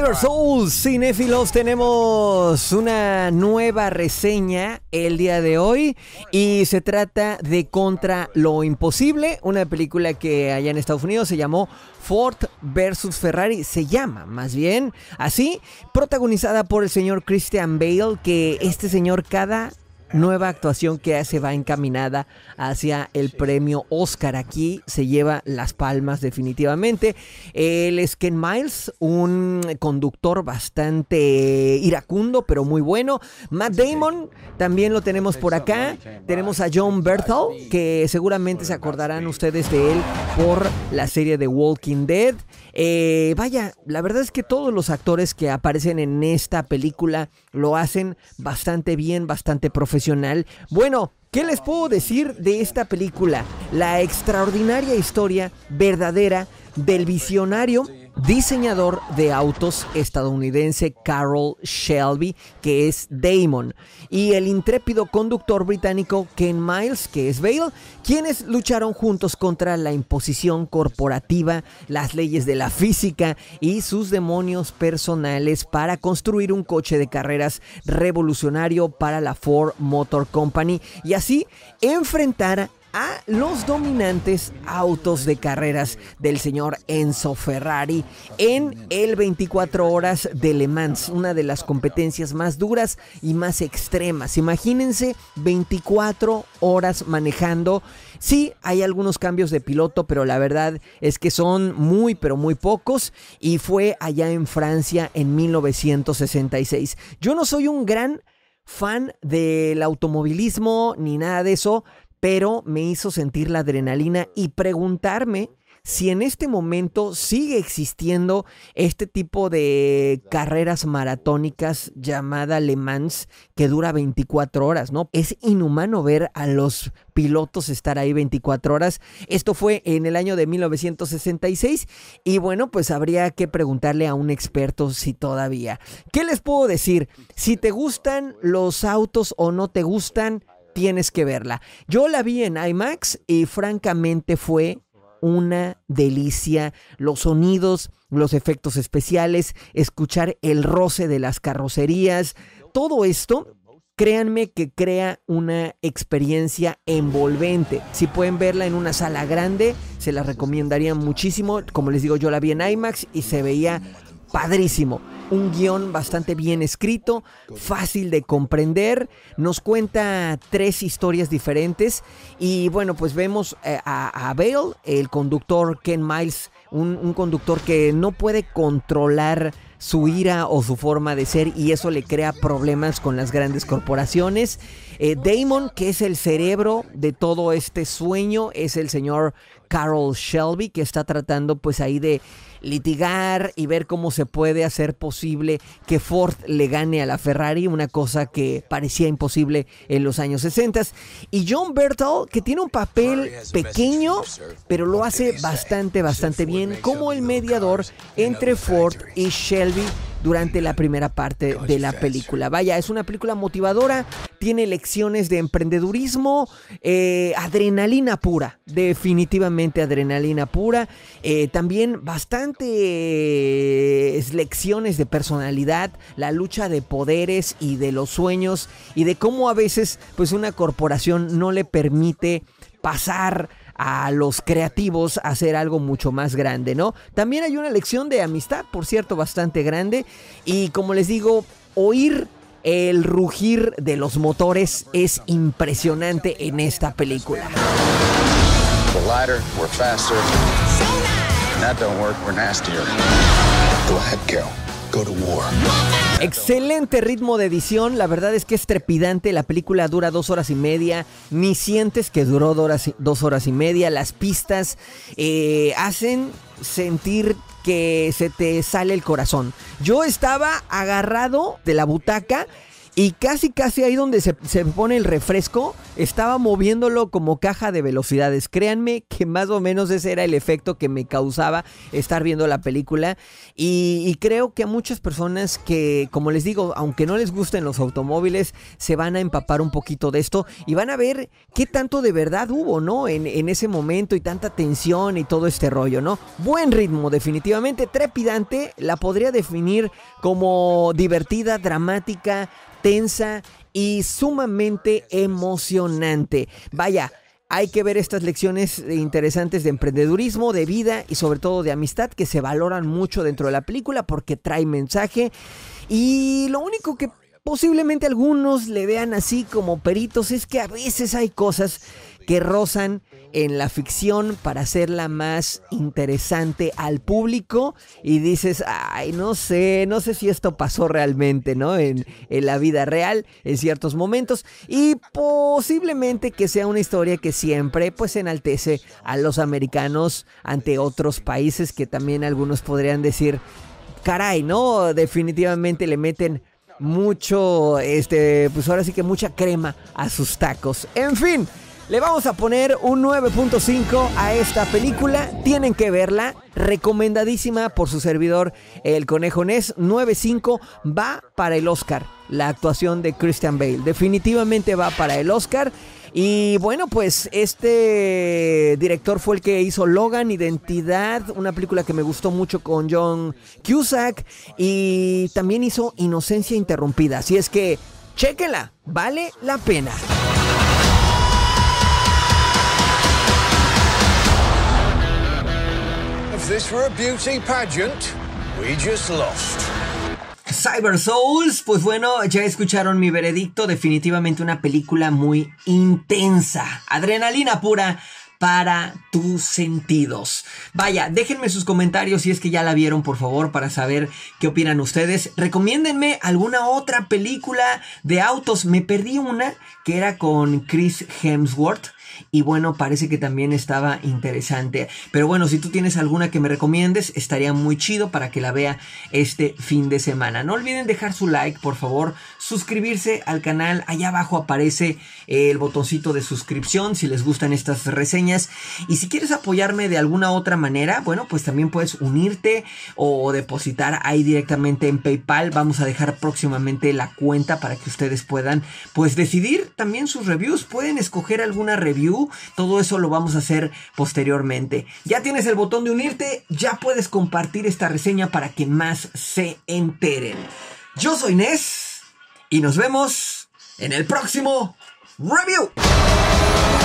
Cyber Souls Cinefilos tenemos una nueva reseña el día de hoy y se trata de Contra lo Imposible, una película que allá en Estados Unidos se llamó Ford versus Ferrari, se llama más bien así, protagonizada por el señor Christian Bale, que este señor cada nueva actuación que hace va encaminada hacia el premio Oscar. Aquí se lleva las palmas definitivamente. Él es Ken Miles, un conductor bastante iracundo, pero muy bueno. Matt Damon también lo tenemos por acá. Tenemos a John Berthold, que seguramente se acordarán ustedes de él por la serie de Walking Dead. Eh, vaya, la verdad es que todos los actores que aparecen en esta película lo hacen bastante bien, bastante profesional. Bueno, ¿qué les puedo decir de esta película? La extraordinaria historia verdadera del visionario diseñador de autos estadounidense Carol Shelby, que es Damon, y el intrépido conductor británico Ken Miles, que es Bale, quienes lucharon juntos contra la imposición corporativa, las leyes de la física y sus demonios personales para construir un coche de carreras revolucionario para la Ford Motor Company y así enfrentar a los dominantes autos de carreras del señor Enzo Ferrari en el 24 horas de Le Mans, una de las competencias más duras y más extremas. Imagínense 24 horas manejando. Sí, hay algunos cambios de piloto, pero la verdad es que son muy, pero muy pocos. Y fue allá en Francia en 1966. Yo no soy un gran fan del automovilismo ni nada de eso, pero me hizo sentir la adrenalina y preguntarme si en este momento sigue existiendo este tipo de carreras maratónicas llamada Le Mans que dura 24 horas, ¿no? Es inhumano ver a los pilotos estar ahí 24 horas. Esto fue en el año de 1966 y bueno, pues habría que preguntarle a un experto si todavía. ¿Qué les puedo decir? Si te gustan los autos o no te gustan, tienes que verla. Yo la vi en IMAX y francamente fue una delicia. Los sonidos, los efectos especiales, escuchar el roce de las carrocerías, todo esto créanme que crea una experiencia envolvente. Si pueden verla en una sala grande, se la recomendaría muchísimo. Como les digo, yo la vi en IMAX y se veía padrísimo. Un guión bastante bien escrito, fácil de comprender, nos cuenta tres historias diferentes y bueno, pues vemos eh, a, Bale, el conductor Ken Miles, un, conductor que no puede controlar su ira o su forma de ser y eso le crea problemas con las grandes corporaciones. Eh, Damon, que es el cerebro de todo este sueño, es el señor Carol Shelby, que está tratando pues ahí de litigar y ver cómo se puede hacer posible que Ford le gane a la Ferrari, una cosa que parecía imposible en los años 60. Y John Bertal, que tiene un papel pequeño, pero lo hace bastante, bastante bien como el mediador entre Ford y Shelby durante la primera parte de la película. Vaya, es una película motivadora, tiene lecciones de emprendedurismo, eh, adrenalina pura, definitivamente adrenalina pura, eh, también bastantes lecciones de personalidad, la lucha de poderes y de los sueños y de cómo a veces pues una corporación no le permite pasar a los creativos a hacer algo mucho más grande, ¿no? También hay una lección de amistad, por cierto, bastante grande. Y como les digo, oír el rugir de los motores es impresionante en esta película. Excelente ritmo de edición, la verdad es que es trepidante, la película dura dos horas y media, ni sientes que duró dos horas y, media, las pistas eh, hacen sentir que se te sale el corazón. Yo estaba agarrado de la butaca y casi, casi ahí donde se, pone el refresco, estaba moviéndolo como caja de velocidades. Créanme que más o menos ese era el efecto que me causaba estar viendo la película. Y, creo que a muchas personas que, como les digo, aunque no les gusten los automóviles, se van a empapar un poquito de esto y van a ver qué tanto de verdad hubo, ¿no? En, en ese momento y tanta tensión y todo este rollo, ¿no? Buen ritmo, definitivamente, trepidante, la podría definir como divertida, dramática, tensa y sumamente emocionante. Vaya, hay que ver estas lecciones interesantes de emprendedurismo, de vida y sobre todo de amistad que se valoran mucho dentro de la película porque trae mensaje. Y lo único que posiblemente algunos le vean así como peritos es que a veces hay cosas que rozan en la ficción para hacerla más interesante al público y dices, ay, no sé, no sé si esto pasó realmente, ¿no? En, en la vida real, en ciertos momentos, y posiblemente que sea una historia que siempre pues enaltece a los americanos ante otros países que también algunos podrían decir, caray, ¿no? Definitivamente le meten mucho, este, pues ahora sí que mucha crema a sus tacos. En fin. Le vamos a poner un 9.5 a esta película. Tienen que verla. Recomendadísima por su servidor, el Conejo Nes. 9.5 va para el Oscar. La actuación de Christian Bale. Definitivamente va para el Oscar. Y bueno, pues este director fue el que hizo Logan, Identidad, una película que me gustó mucho con John Cusack. Y también hizo Inocencia Interrumpida. Así es que, chéquela, vale la pena. this were a beauty pageant, we just lost. Cyber Souls, pues bueno, ya escucharon mi veredicto, definitivamente una película muy intensa, adrenalina pura, para tus sentidos. Vaya, déjenme sus comentarios si es que ya la vieron, por favor, para saber qué opinan ustedes. Recomiéndenme alguna otra película de autos. Me perdí una que era con Chris Hemsworth. Y bueno, parece que también estaba interesante. Pero bueno, si tú tienes alguna que me recomiendes, estaría muy chido para que la vea este fin de semana. No olviden dejar su like, por favor, suscribirse al canal. Allá abajo aparece el botoncito de suscripción si les gustan estas reseñas y si quieres apoyarme de alguna otra manera, bueno, pues también puedes unirte o depositar ahí directamente en PayPal. Vamos a dejar próximamente la cuenta para que ustedes puedan pues decidir también sus reviews. Pueden escoger alguna review. Todo eso lo vamos a hacer posteriormente. Ya tienes el botón de unirte, ya puedes compartir esta reseña para que más se enteren. Yo soy inés y nos vemos en el próximo review.